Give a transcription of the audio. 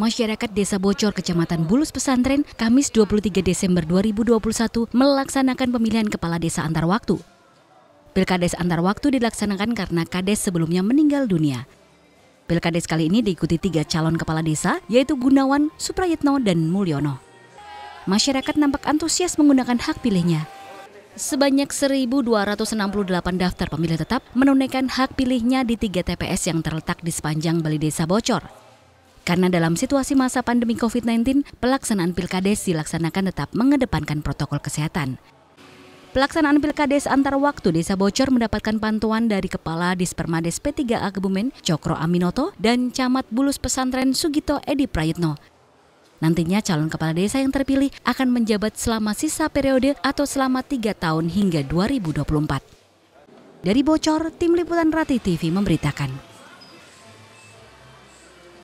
Masyarakat Desa Bocor, Kecamatan Bulus Pesantren, Kamis 23 Desember 2021 melaksanakan pemilihan Kepala Desa antar waktu. Pilkades antar waktu dilaksanakan karena kades sebelumnya meninggal dunia. Pilkades kali ini diikuti tiga calon kepala desa, yaitu Gunawan, Suprayitno, dan Mulyono. Masyarakat nampak antusias menggunakan hak pilihnya. Sebanyak 1.268 daftar pemilih tetap menunaikan hak pilihnya di tiga TPS yang terletak di sepanjang Bali Desa Bocor. Karena dalam situasi masa pandemi COVID-19, pelaksanaan Pilkades dilaksanakan tetap mengedepankan protokol kesehatan. Pelaksanaan Pilkades antar waktu Desa Bocor mendapatkan pantuan dari Kepala Dispermades P3A Kebumen, Cokro Aminoto, dan Camat Bulus Pesantren Sugito Edi Prayitno. Nantinya calon kepala desa yang terpilih akan menjabat selama sisa periode atau selama tiga tahun hingga 2024. Dari Bocor, Tim Liputan Rati TV memberitakan.